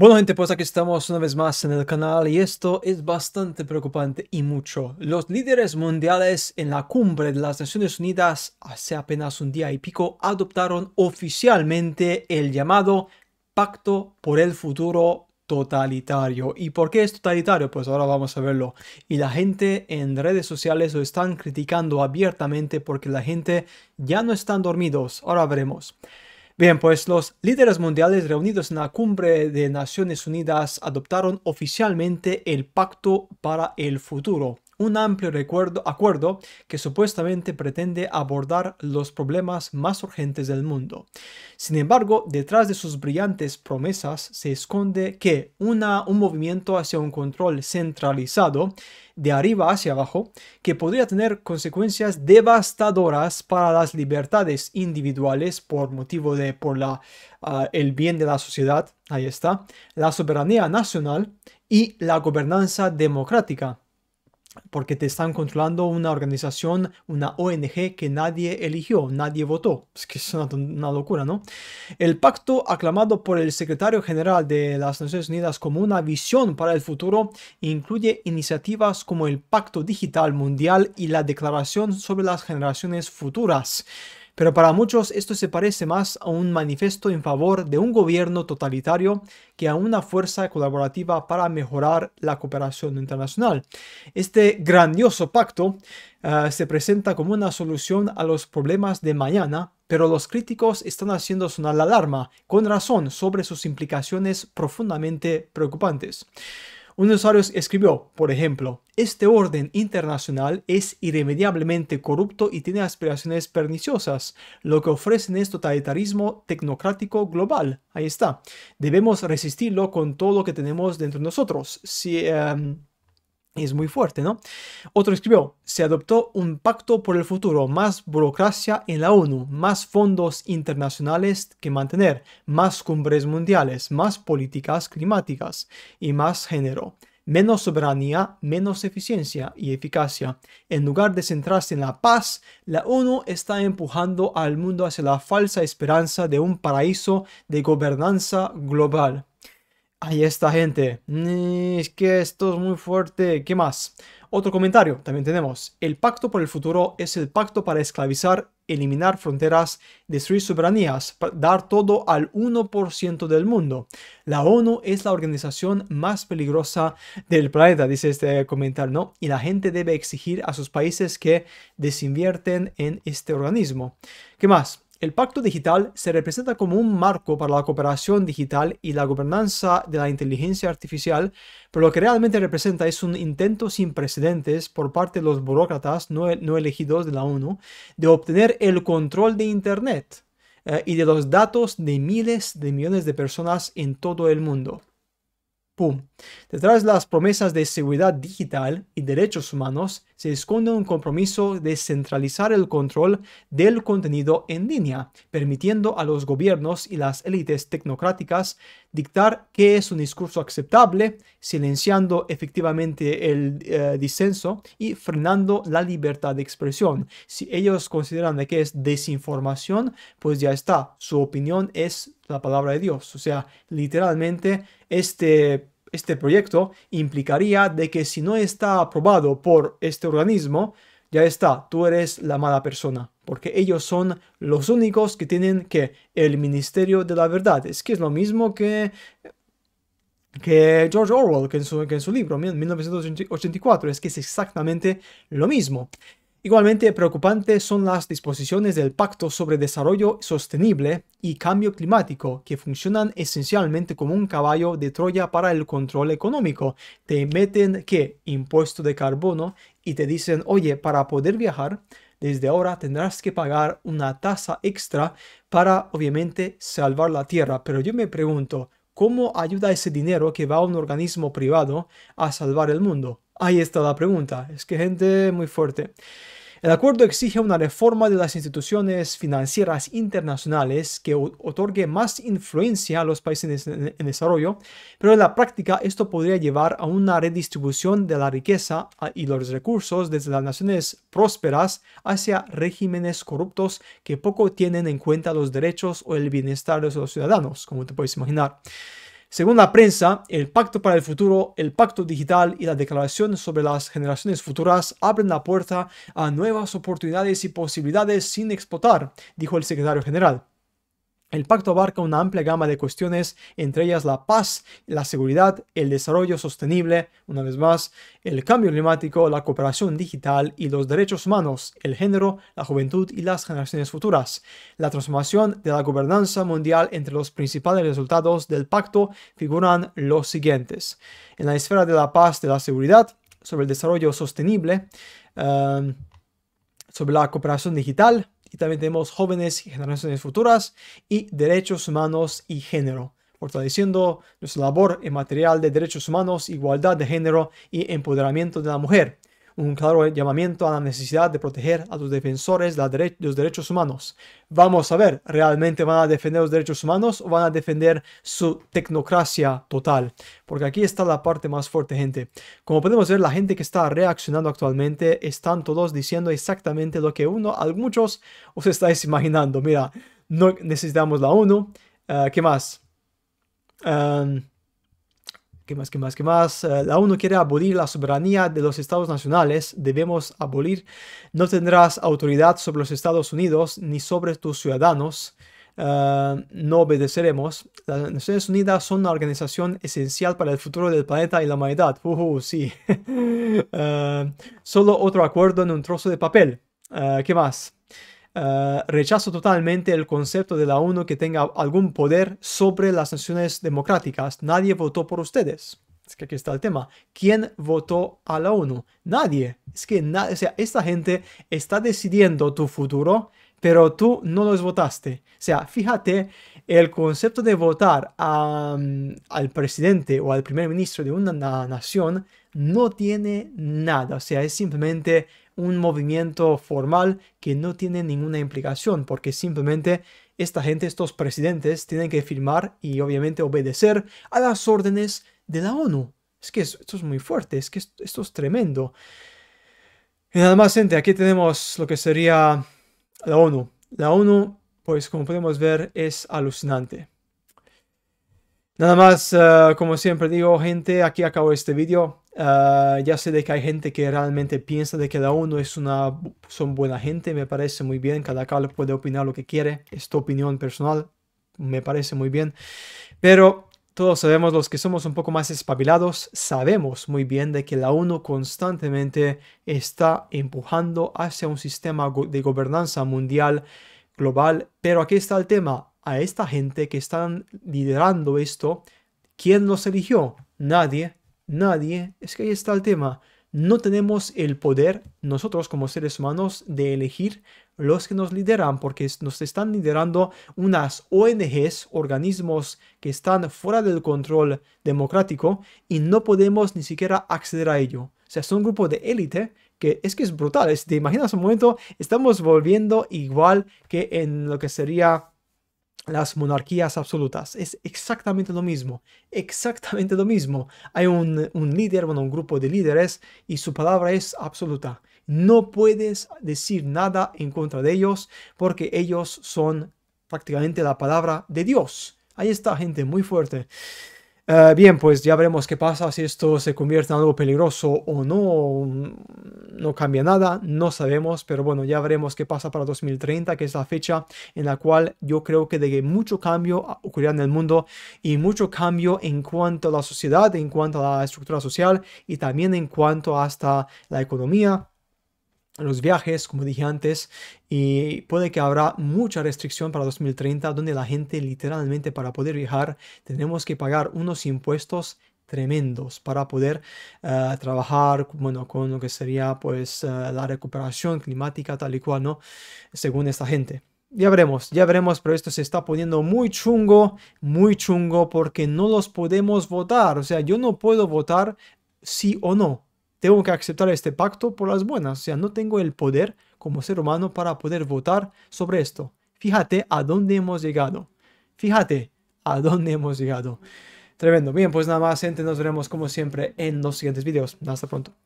Bueno gente, pues aquí estamos una vez más en el canal y esto es bastante preocupante y mucho. Los líderes mundiales en la cumbre de las Naciones Unidas hace apenas un día y pico adoptaron oficialmente el llamado Pacto por el Futuro totalitario. ¿Y por qué es totalitario? Pues ahora vamos a verlo. Y la gente en redes sociales lo están criticando abiertamente porque la gente ya no están dormidos. Ahora veremos. Bien, pues los líderes mundiales reunidos en la cumbre de Naciones Unidas adoptaron oficialmente el Pacto para el Futuro, un amplio acuerdo que supuestamente pretende abordar los problemas más urgentes del mundo. Sin embargo, detrás de sus brillantes promesas se esconde que una, un movimiento hacia un control centralizado de arriba hacia abajo que podría tener consecuencias devastadoras para las libertades individuales por motivo de por la ah, el bien de la sociedad, ahí está, la soberanía nacional y la gobernanza democrática porque te están controlando una organización, una ONG que nadie eligió, nadie votó. Es que es una, locura, ¿no? El pacto, aclamado por el secretario general de las Naciones Unidas como una visión para el futuro, incluye iniciativas como el Pacto Digital Mundial y la Declaración sobre las Generaciones Futuras. Pero para muchos esto se parece más a un manifiesto en favor de un gobierno totalitario que a una fuerza colaborativa para mejorar la cooperación internacional. Este grandioso pacto eh, se presenta como una solución a los problemas de mañana, pero los críticos están haciendo sonar la alarma, con razón, sobre sus implicaciones profundamente preocupantes. Un usuario escribió, por ejemplo, este orden internacional es irremediablemente corrupto y tiene aspiraciones perniciosas. Lo que ofrecen es totalitarismo tecnocrático global. Ahí está. Debemos resistirlo con todo lo que tenemos dentro de nosotros. Si, em, es muy fuerte, ¿no? Otro escribió, se adoptó un pacto por el futuro, más burocracia en la ONU, más fondos internacionales que mantener, más cumbres mundiales, más políticas climáticas y más género, menos soberanía, menos eficiencia y eficacia. En lugar de centrarse en la paz, la ONU está empujando al mundo hacia la falsa esperanza de un paraíso de gobernanza global Ahí está, gente. Mm, es que esto es muy fuerte. ¿Qué más? Otro comentario también tenemos. El pacto por el futuro es el pacto para esclavizar, eliminar fronteras, destruir soberanías, dar todo al 1% del mundo. La ONU es la organización más peligrosa del planeta, dice este comentario, ¿no? Y la gente debe exigir a sus países que desinvierten en este organismo. ¿Qué más? El pacto digital se representa como un marco para la cooperación digital y la gobernanza de la inteligencia artificial, pero lo que realmente representa es un intento sin precedentes por parte de los burócratas no, elegidos de la ONU de obtener el control de Internet eh, y de los datos de miles de millones de personas en todo el mundo. ¡Pum! Detrás de las promesas de seguridad digital y derechos humanos se esconde un compromiso de centralizar el control del contenido en línea, permitiendo a los gobiernos y las élites tecnocráticas dictar qué es un discurso aceptable, silenciando efectivamente el eh, disenso y frenando la libertad de expresión. Si ellos consideran que es desinformación, pues ya está, su opinión es la palabra de Dios. O sea, literalmente este este proyecto implicaría de que si no está aprobado por este organismo, ya está, tú eres la mala persona, porque ellos son los únicos que tienen que el Ministerio de la Verdad. Es que es lo mismo que, que George Orwell, que en, su, que en su libro, 1984, es que es exactamente lo mismo. Igualmente preocupantes son las disposiciones del Pacto sobre Desarrollo Sostenible y Cambio Climático, que funcionan esencialmente como un caballo de Troya para el control económico. Te meten que impuesto de carbono y te dicen, oye, para poder viajar, desde ahora tendrás que pagar una tasa extra para, obviamente, salvar la Tierra. Pero yo me pregunto, ¿cómo ayuda ese dinero que va a un organismo privado a salvar el mundo? Ahí está la pregunta. Es que gente muy fuerte. El acuerdo exige una reforma de las instituciones financieras internacionales que otorgue más influencia a los países en desarrollo, pero en la práctica esto podría llevar a una redistribución de la riqueza y los recursos desde las naciones prósperas hacia regímenes corruptos que poco tienen en cuenta los derechos o el bienestar de los ciudadanos, como te puedes imaginar. Según la prensa, el Pacto para el Futuro, el Pacto Digital y la Declaración sobre las Generaciones Futuras abren la puerta a nuevas oportunidades y posibilidades sin explotar, dijo el secretario general. El pacto abarca una amplia gama de cuestiones, entre ellas la paz, la seguridad, el desarrollo sostenible, una vez más, el cambio climático, la cooperación digital y los derechos humanos, el género, la juventud y las generaciones futuras. La transformación de la gobernanza mundial entre los principales resultados del pacto figuran los siguientes. En la esfera de la paz, de la seguridad, sobre el desarrollo sostenible, eh, sobre la cooperación digital, y también tenemos jóvenes y generaciones futuras y derechos humanos y género, fortaleciendo nuestra labor en material de derechos humanos, igualdad de género y empoderamiento de la mujer un claro llamamiento a la necesidad de proteger a los defensores de los derechos humanos. Vamos a ver, ¿realmente van a defender los derechos humanos o van a defender su tecnocracia total? Porque aquí está la parte más fuerte, gente. Como podemos ver, la gente que está reaccionando actualmente están todos diciendo exactamente lo que uno, a muchos, os estáis imaginando. Mira, no necesitamos la ONU. Eh, ¿Qué más? Um, ¿Qué más? ¿Qué más? ¿Qué más? Eh, la ONU quiere abolir la soberanía de los estados nacionales. Debemos abolir. No tendrás autoridad sobre los Estados Unidos ni sobre tus ciudadanos. Eh, no obedeceremos. Las Naciones Unidas son una organización esencial para el futuro del planeta y la humanidad. Uh, sí. Eh, solo otro acuerdo en un trozo de papel. ¿Qué más? Ah, rechazo totalmente el concepto de la ONU que tenga algún poder sobre las naciones democráticas. Nadie votó por ustedes. Es que aquí está el tema. ¿Quién votó a la ONU? Nadie. Es que esta gente está decidiendo tu futuro, pero tú no los votaste. O sea, fíjate, el concepto de votar mm, al presidente o al primer ministro de una nación no tiene nada, o sea, es simplemente un movimiento formal que no tiene ninguna implicación, porque simplemente esta gente, estos presidentes, tienen que firmar y obviamente obedecer a las órdenes de la ONU. Es que esto es muy fuerte, es que esto es tremendo. Y nada más, gente, aquí tenemos lo que sería la ONU. La ONU, pues como podemos ver, es alucinante. Nada más, eh, como siempre digo, gente, aquí acabo este vídeo. Ah, ya sé de que hay gente que realmente piensa de que la ONU es una, son buena gente, me parece muy bien, cada cual puede opinar lo que quiere, esta opinión personal, me parece muy bien, pero todos sabemos los que somos un poco más espabilados, sabemos muy bien de que la ONU constantemente está empujando hacia un sistema de gobernanza mundial global, pero aquí está el tema, a esta gente que están liderando esto, ¿quién los eligió? Nadie, nadie, es que ahí está el tema. No tenemos el poder nosotros como seres humanos de elegir los que nos lideran, porque nos están liderando unas ONGs, organismos que están fuera del control democrático y no podemos ni siquiera acceder a ello. O sea, son un grupo de élite que es que es brutal. es te imaginas un momento, estamos volviendo igual que en lo que sería las monarquías absolutas. Es exactamente lo mismo, exactamente lo mismo. Hay un, líder, bueno, un grupo de líderes y su palabra es absoluta. No puedes decir nada en contra de ellos porque ellos son prácticamente la palabra de Dios. Ahí está gente muy fuerte. Eh, bien, pues ya veremos qué pasa, si esto se convierte en algo peligroso o no, mm, no cambia nada, no sabemos, pero bueno, ya veremos qué pasa para 2030, que es la fecha en la cual yo creo que de que mucho cambio ocurrirá en el mundo y mucho cambio en cuanto a la sociedad, en cuanto a la estructura social y también en cuanto hasta la economía los viajes, como dije antes, y puede que habrá mucha restricción para 2030, donde la gente literalmente para poder viajar tenemos que pagar unos impuestos tremendos para poder eh, trabajar bueno, con lo que sería pues eh, la recuperación climática tal y cual, ¿no? Según esta gente. Ya veremos, ya veremos, pero esto se está poniendo muy chungo, muy chungo porque no los podemos votar. O sea, yo no puedo votar sí o no tengo que aceptar este pacto por las buenas, o sea, no tengo el poder como ser humano para poder votar sobre esto. Fíjate a dónde hemos llegado. Fíjate a dónde hemos llegado. Tremendo. Bien, pues nada más, gente. Nos veremos como siempre en los siguientes videos. Hasta pronto.